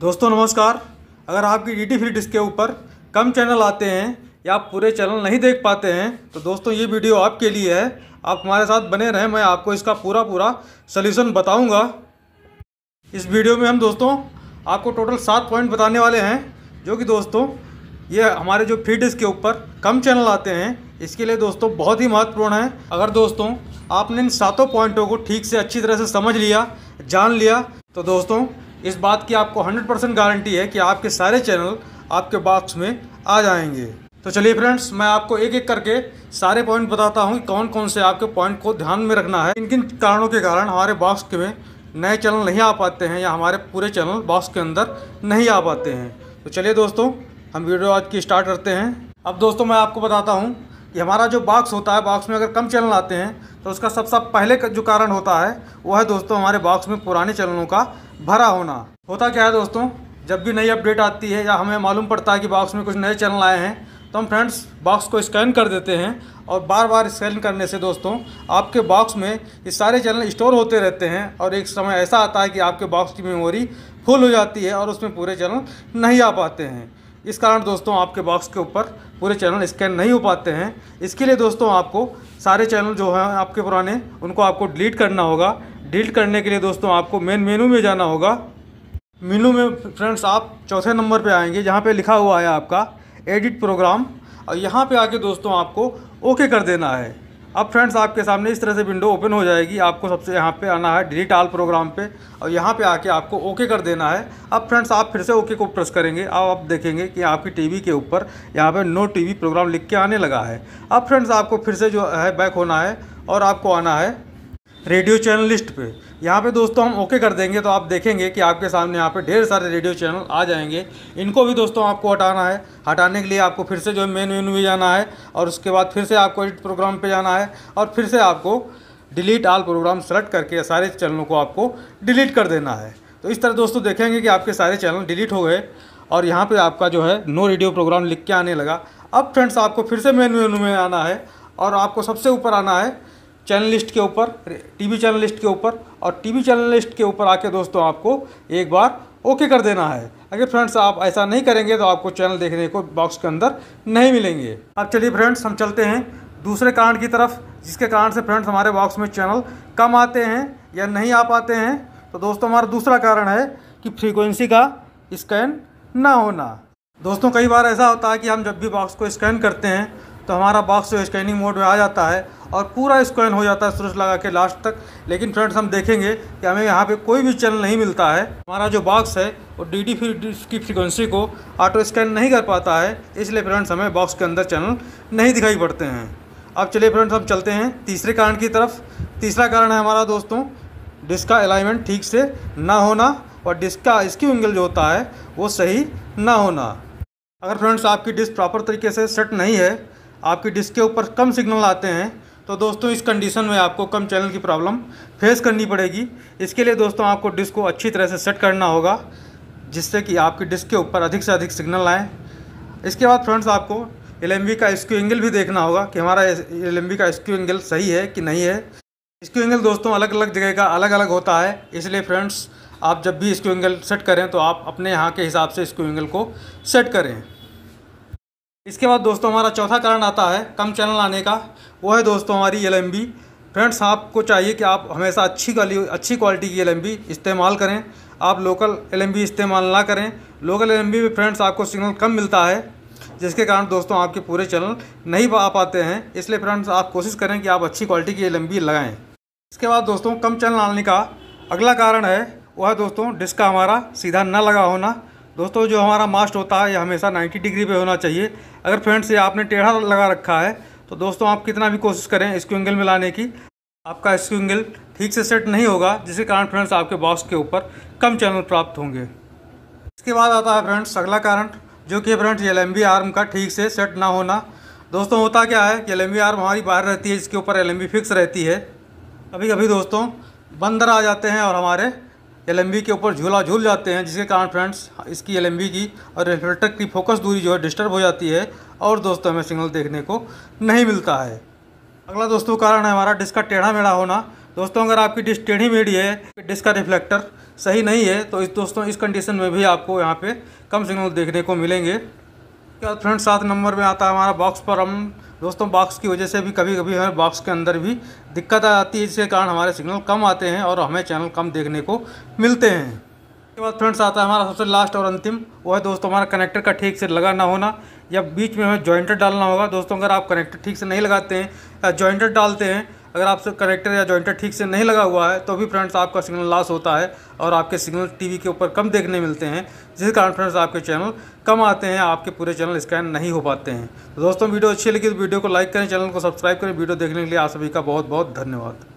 दोस्तों नमस्कार अगर आपकी डी टी फ्री डिस्क के ऊपर कम चैनल आते हैं या आप पूरे चैनल नहीं देख पाते हैं तो दोस्तों ये वीडियो आपके लिए है आप हमारे साथ बने रहें मैं आपको इसका पूरा पूरा सलूशन बताऊंगा इस वीडियो में हम दोस्तों आपको टोटल सात पॉइंट बताने वाले हैं जो कि दोस्तों ये हमारे जो फ्री डिस्क के ऊपर कम चैनल आते हैं इसके लिए दोस्तों बहुत ही महत्वपूर्ण है अगर दोस्तों आपने इन सातों पॉइंटों को ठीक से अच्छी तरह से समझ लिया जान लिया तो दोस्तों इस बात की आपको 100 परसेंट गारंटी है कि आपके सारे चैनल आपके बॉक्स में आ जाएंगे तो चलिए फ्रेंड्स मैं आपको एक एक करके सारे पॉइंट बताता हूँ कौन कौन से आपके पॉइंट को ध्यान में रखना है इन किन कारणों के कारण हमारे बॉक्स के में नए चैनल नहीं आ पाते हैं या हमारे पूरे चैनल बॉक्स के अंदर नहीं आ पाते हैं तो चलिए दोस्तों हम वीडियो आज की स्टार्ट करते हैं अब दोस्तों मैं आपको बताता हूँ कि हमारा जो बॉक्स होता है बॉक्स में अगर कम चैनल आते हैं तो उसका सबसे पहले जो कारण होता है वो है दोस्तों हमारे बॉक्स में पुराने चैनलों का भरा होना होता क्या है दोस्तों जब भी नई अपडेट आती है या हमें मालूम पड़ता है कि बॉक्स में कुछ नए चैनल आए हैं तो हम फ्रेंड्स बॉक्स को स्कैन कर देते हैं और बार बार स्कैन करने से दोस्तों आपके बॉक्स में ये सारे चैनल स्टोर होते रहते हैं और एक समय ऐसा आता है कि आपके बॉक्स की मेमोरी फुल हो जाती है और उसमें पूरे चैनल नहीं आ पाते हैं इस कारण दोस्तों आपके बॉक्स के ऊपर पूरे चैनल स्कैन नहीं हो पाते हैं इसके लिए दोस्तों आपको सारे चैनल जो हैं आपके पुराने उनको आपको डिलीट करना होगा डिलीट करने के लिए दोस्तों आपको मेन मेनू में जाना होगा मेनू में फ्रेंड्स आप चौथे नंबर पर आएंगे जहाँ पर लिखा हुआ है आपका एडिट प्रोग्राम और यहाँ पर आके दोस्तों आपको ओके कर देना है अब फ्रेंड्स आपके सामने इस तरह से विंडो ओपन हो जाएगी आपको सबसे यहाँ पे आना है डिलीट आल प्रोग्राम पे और यहाँ पे आके आपको ओके कर देना है अब फ्रेंड्स आप फिर से ओके को प्रेस करेंगे अब आप देखेंगे कि आपकी टीवी के ऊपर यहाँ पे नो टीवी प्रोग्राम लिख के आने लगा है अब फ्रेंड्स आपको फिर से जो है बैक होना है और आपको आना है रेडियो चैनल लिस्ट पे यहाँ पे दोस्तों हम ओके कर देंगे तो आप देखेंगे कि आपके सामने यहाँ पे ढेर सारे रेडियो चैनल आ जाएंगे इनको भी दोस्तों आपको हटाना है हटाने के लिए आपको फिर से जो है मेन मेनू में जाना है और उसके बाद फिर से आपको एडिट प्रोग्राम पे जाना है और फिर से आपको डिलीट आल प्रोग्राम सेलेक्ट करके सारे चैनलों को आपको डिलीट कर देना है तो इस तरह दोस्तों देखेंगे कि आपके सारे चैनल डिलीट हो गए और यहाँ पर आपका जो है नो रेडियो प्रोग्राम लिख के आने लगा अब फ्रेंड्स आपको फिर से मेन मेनू में आना है और आपको सबसे ऊपर आना है चैनल लिस्ट के ऊपर टीवी चैनल लिस्ट के ऊपर और टीवी चैनल लिस्ट के ऊपर आके दोस्तों आपको एक बार ओके कर देना है अगर फ्रेंड्स आप ऐसा नहीं करेंगे तो आपको चैनल देखने को बॉक्स के अंदर नहीं मिलेंगे अब चलिए फ्रेंड्स हम चलते हैं दूसरे कारण की तरफ जिसके कारण से फ्रेंड्स हमारे बॉक्स में चैनल कम आते हैं या नहीं आ पाते हैं तो दोस्तों हमारा दूसरा कारण है कि फ्रीक्वेंसी का स्कैन ना होना दोस्तों कई बार ऐसा होता है कि हम जब भी बॉक्स को स्कैन करते हैं तो हमारा बॉक्स जो स्कैनिंग मोड में आ जाता है और पूरा स्क्वाइन हो जाता है सूरज लगा के लास्ट तक लेकिन फ्रेंड्स हम देखेंगे कि हमें यहाँ पे कोई भी चैनल नहीं मिलता है हमारा जो बॉक्स है वो डी डी की फ्रिक्वेंसी को ऑटो स्कैन नहीं कर पाता है इसलिए फ्रेंड्स हमें बॉक्स के अंदर चैनल नहीं दिखाई पड़ते हैं अब चलिए फ्रेंड्स हम चलते हैं तीसरे कारण की तरफ तीसरा कारण है हमारा दोस्तों डिस्क का अलाइनमेंट ठीक से ना होना और डिस्क का स्क्यू एंगल जो होता है वो सही ना होना अगर फ्रेंड्स आपकी डिस्क प्रॉपर तरीके से सेट नहीं है आपकी डिस्क के ऊपर कम सिग्नल आते हैं तो दोस्तों इस कंडीशन में आपको कम चैनल की प्रॉब्लम फेस करनी पड़ेगी इसके लिए दोस्तों आपको डिस्क को अच्छी तरह से सेट करना होगा जिससे कि आपकी डिस्क के ऊपर अधिक से अधिक सिग्नल आएँ इसके बाद फ्रेंड्स आपको एल का स्क्यू एंगल भी देखना होगा कि हमारा एल का स्क्यू एंगल सही है कि नहीं है स्क्यू एंगल दोस्तों अलग अलग जगह का अलग अलग होता है इसलिए फ्रेंड्स आप जब भी स्क्यू एंगल सेट करें तो आप अपने यहाँ के हिसाब से स्क्यू एंगल को सेट करें इसके बाद दोस्तों हमारा चौथा कारण आता है कम चैनल आने का वो है दोस्तों हमारी एल फ्रेंड्स आपको चाहिए कि आप हमेशा अच्छी अच्छी क्वालिटी की एल इस्तेमाल करें आप लोकल एल इस्तेमाल ना करें लोकल एल में फ्रेंड्स आपको सिग्नल कम मिलता है जिसके कारण दोस्तों आपके पूरे चैनल नहीं आ पाते हैं इसलिए फ्रेंड्स आप कोशिश करें कि आप अच्छी क्वालिटी की एल लगाएं इसके बाद दोस्तों कम चैनल आने का अगला कारण है वह दोस्तों डिस्क का हमारा सीधा न लगा होना दोस्तों जो हमारा मास्ट होता है ये हमेशा 90 डिग्री पे होना चाहिए अगर फ्रेंड्स ये आपने टेढ़ा लगा रखा है तो दोस्तों आप कितना भी कोशिश करें स्क्रू एंगल में लाने की आपका स्क्रू एंगल ठीक से सेट नहीं होगा जिसके कारण फ्रेंड्स आपके बॉक्स के ऊपर कम चैनल प्राप्त होंगे इसके बाद आता है फ्रेंड्स अगला कारण जो कि फ्रेंड्स एल एम आर्म का ठीक से सेट ना होना दोस्तों होता क्या है कि एल एम आर्म हमारी बाहर रहती है इसके ऊपर एल फिक्स रहती है कभी कभी दोस्तों बंदर आ जाते हैं और हमारे एल के ऊपर झूला झूल जाते हैं जिसके कारण फ्रेंड्स इसकी एल की और रिफ्लेक्टर की फोकस दूरी जो है डिस्टर्ब हो जाती है और दोस्तों हमें सिग्नल देखने को नहीं मिलता है अगला दोस्तों कारण है हमारा डिस्क का टेढ़ा मेढ़ा होना दोस्तों अगर आपकी डिस्क टेढ़ी मेढ़ी है डिस्क का रिफ्लेक्टर सही नहीं है तो इस दोस्तों इस कंडीशन में भी आपको यहाँ पे कम सिग्नल देखने को मिलेंगे क्या फ्रेंड्स सात नंबर में आता है हमारा बॉक्स पर हम दोस्तों बॉक्स की वजह से भी कभी कभी हमें बॉक्स के अंदर भी दिक्कत आती है जिसके कारण हमारे सिग्नल कम आते हैं और हमें चैनल कम देखने को मिलते हैं उसके बाद फ्रेंड्स आता है हमारा सबसे लास्ट और अंतिम वो है दोस्तों हमारा कनेक्टर का ठीक से लगा ना होना या बीच में हमें जॉइंटर डालना होगा दोस्तों अगर आप कनेक्टर ठीक से नहीं लगाते हैं या जॉइंटर डालते हैं अगर आपसे कनेक्टर या जॉइंटर ठीक से नहीं लगा हुआ है तो भी फ्रेंड्स आपका सिग्नल लॉस होता है और आपके सिग्नल टीवी के ऊपर कम देखने मिलते हैं जिस कारण फ्रेंड्स आपके चैनल कम आते हैं आपके पूरे चैनल स्कैन नहीं हो पाते हैं तो दोस्तों वीडियो अच्छी लगी तो वीडियो को लाइक करें चैनल को सब्सक्राइब करें वीडियो देखने के लिए आप सभी का बहुत बहुत धन्यवाद